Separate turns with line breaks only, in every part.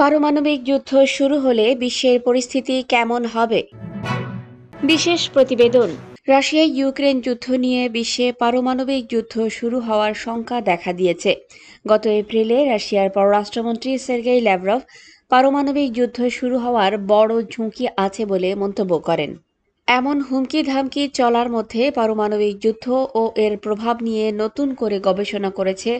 পারমাণবিক যুদ্ধ শুরু হলে বিশ্বের পরিস্থিতি কেমন হবে বিশেষ প্রতিবেদন রাশিয়ায় ইউক্রেন যুদ্ধ নিয়ে বিশ্বে পারমাণবিক যুদ্ধ শুরু হওয়ার শঙ্কা দেখা দিয়েছে গত এপ্রিলে রাশিয়ার পররাষ্ট্রমন্ত্রী সের্গেই ল্যাভরভ পারমাণবিক যুদ্ধ শুরু হওয়ার বড় ঝুঁকি আছে বলে মন্তব্য করেন এমন হুমকি ধামকি চলার মধ্যে পারমাণবিক যুদ্ধ ও এর প্রভাব নিয়ে নতুন করে গবেষণা করেছে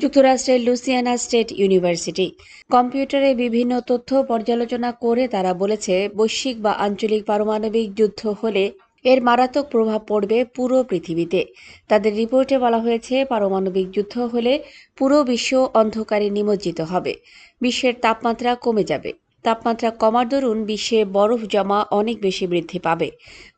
যুক্তরাষ্ট্রের লুসিয়ানা স্টেট ইউনিভার্সিটি কম্পিউটারে বিভিন্ন তথ্য পর্যালোচনা করে তারা বলেছে বৈশ্বিক বা আঞ্চলিক পারমাণবিক যুদ্ধ হলে এর মারাত্মক প্রভাব পড়বে পুরো পৃথিবীতে তাদের রিপোর্টে বলা হয়েছে পারমাণবিক যুদ্ধ হলে পুরো বিশ্ব অন্ধকারে নিমজ্জিত হবে বিশ্বের তাপমাত্রা কমে যাবে তাপমাত্রা কমার দরুন বিশ্বে বরফ জমা অনেক বেশি বৃদ্ধি পাবে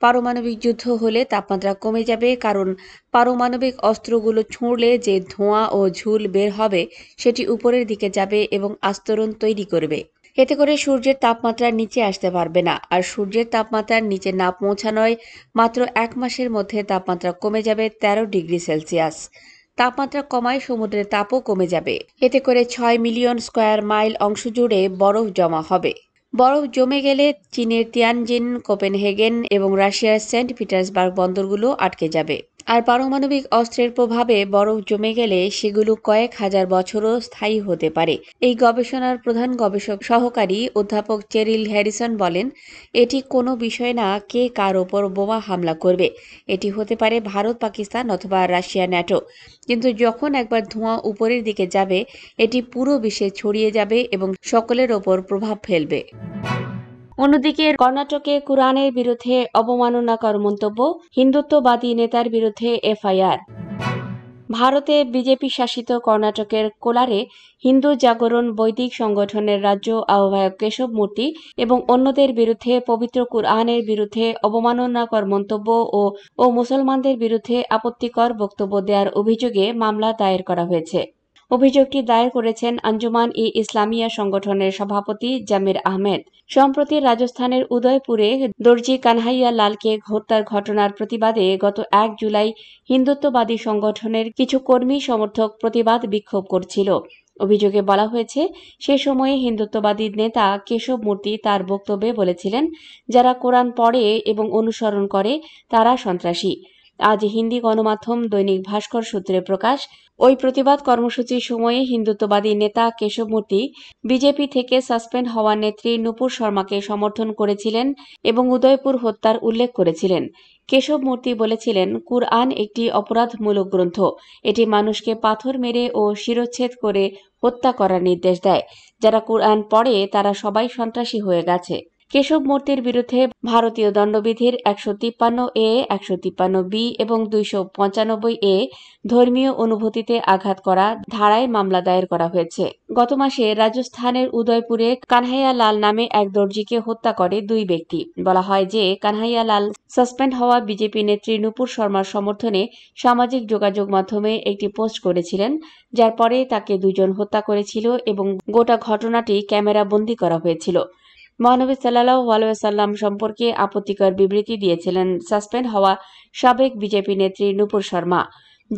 পারমাণবিক যুদ্ধ হলে তাপমাত্রা কমে যাবে কারণ পারমাণবিক অস্ত্রগুলো ছুঁড়লে যে ধোঁয়া ও ঝুল বের হবে সেটি উপরের দিকে যাবে এবং আস্তরণ তৈরি করবে এতে করে সূর্যের তাপমাত্রা নিচে আসতে পারবে না আর সূর্যের তাপমাত্রার নিচে না পৌঁছানোয় মাত্র এক মাসের মধ্যে তাপমাত্রা কমে যাবে তেরো ডিগ্রি সেলসিয়াস তাপমাত্রা কমায় সমুদ্রের তাপও কমে যাবে এতে করে ছয় মিলিয়ন স্কোয়ার মাইল অংশ জুড়ে বরফ জমা হবে বরফ জমে গেলে চীনের তিয়ানজিন কোপেনহেগেন এবং রাশিয়ার সেন্ট পিটার্সবার্গ বন্দরগুলো আটকে যাবে আর পারমাণবিক অস্ত্রের প্রভাবে বরফ জমে গেলে সেগুলো কয়েক হাজার বছরও স্থায়ী হতে পারে এই গবেষণার প্রধান গবেষক সহকারী অধ্যাপক চেরিল হ্যারিসন বলেন এটি কোনো বিষয় না কে কার ওপর বোমা হামলা করবে এটি হতে পারে ভারত পাকিস্তান অথবা রাশিয়া ন্যাটো কিন্তু যখন একবার ধোঁয়া উপরের দিকে যাবে এটি পুরো বিশ্বে ছড়িয়ে যাবে এবং সকলের ওপর প্রভাব ফেলবে অন্যদিকে কর্ণাটকে কোরআনের বিরুদ্ধে অবমাননাকর মন্তব্য হিন্দুত্ববাদী নেতার বিরুদ্ধে এফআইআর ভারতে বিজেপি শাসিত কর্ণাটকের কোলারে হিন্দু জাগরণ বৈদিক সংগঠনের রাজ্য আহ্বায়ক কেশব মূর্তি এবং অন্যদের বিরুদ্ধে পবিত্র কুরআনের বিরুদ্ধে অবমাননাকর মন্তব্য ও ও মুসলমানদের বিরুদ্ধে আপত্তিকর বক্তব্য দেওয়ার অভিযোগে মামলা দায়ের করা হয়েছে অভিযোগটি দায়ের করেছেন আঞ্জুমান ই ইসলামিয়া সংগঠনের সভাপতি জামির আহমেদ সম্প্রতি রাজস্থানের উদয়পুরে দর্জি কানহাইয়া লালকে হত্যার ঘটনার প্রতিবাদে গত এক জুলাই হিন্দুত্ববাদী সংগঠনের কিছু কর্মী সমর্থক প্রতিবাদ বিক্ষোভ করছিল অভিযোগে বলা হয়েছে সে সময়ে হিন্দুত্ববাদী নেতা কেশব মূর্তি তার বক্তব্যে বলেছিলেন যারা কোরআন পড়ে এবং অনুসরণ করে তারা সন্ত্রাসী আজ হিন্দি গণমাধ্যম দৈনিক ভাস্কর সূত্রে প্রকাশ ওই প্রতিবাদ কর্মসূচির সময়ে হিন্দুত্ববাদী নেতা কেশব মূর্তি বিজেপি থেকে সাসপেন্ড হওয়া নেত্রী নুপুর শর্মাকে সমর্থন করেছিলেন এবং উদয়পুর হত্যার উল্লেখ করেছিলেন কেশব মূর্তি বলেছিলেন কুরআন একটি অপরাধমূলক গ্রন্থ এটি মানুষকে পাথর মেরে ও শিরচ্ছেদ করে হত্যা করার নির্দেশ দেয় যারা কুরআন পড়ে তারা সবাই সন্ত্রাসী হয়ে গেছে কেশব মূর্তির বিরুদ্ধে ভারতীয় দণ্ডবিধির একশো তিপ্পান্ন এ একশো তিপ্পান্ন বি এবং দুইশো পঁচানব্বই এ ধর্মীয় অনুভূতিতে আঘাত করা ধারায় মামলা দায়ের করা হয়েছে গত মাসে রাজস্থানের উদয়পুরে কানহাইয়া লাল নামে এক দর্জিকে হত্যা করে দুই ব্যক্তি বলা হয় যে কানহাইয়া লাল সাসপেন্ড হওয়া বিজেপি নেত্রী নুপুর শর্মার সমর্থনে সামাজিক যোগাযোগ মাধ্যমে একটি পোস্ট করেছিলেন যার পরে তাকে দুজন হত্যা করেছিল এবং গোটা ঘটনাটি ক্যামেরা বন্দী করা হয়েছিল মহানবী সাল্লাহ সম্পর্কে আপত্তিকর বিবৃতি দিয়েছিলেন সাসপেন্ড হওয়া সাবেক বিজেপি নেত্রী নুপুর শর্মা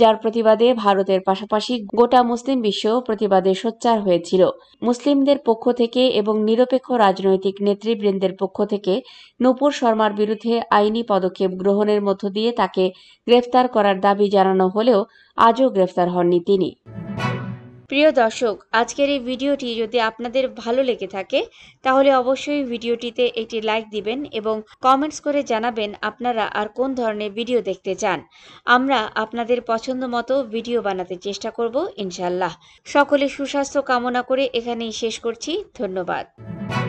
যার প্রতিবাদে ভারতের পাশাপাশি গোটা মুসলিম বিশ্ব প্রতিবাদে সোচ্চার হয়েছিল মুসলিমদের পক্ষ থেকে এবং নিরপেক্ষ রাজনৈতিক নেতৃবৃন্দের পক্ষ থেকে নূপুর শর্মার বিরুদ্ধে আইনি পদক্ষেপ গ্রহণের মধ্য দিয়ে তাকে গ্রেফতার করার দাবি জানানো হলেও আজও গ্রেফতার হননি তিনি প্রিয় দর্শক আজকের এই ভিডিওটি যদি আপনাদের ভালো লেগে থাকে তাহলে অবশ্যই ভিডিওটিতে একটি লাইক দিবেন এবং কমেন্টস করে জানাবেন আপনারা আর কোন ধরনের ভিডিও দেখতে চান আমরা আপনাদের পছন্দ মতো ভিডিও বানাতে চেষ্টা করব ইনশাল্লাহ সকলে সুস্বাস্থ্য কামনা করে এখানেই শেষ করছি ধন্যবাদ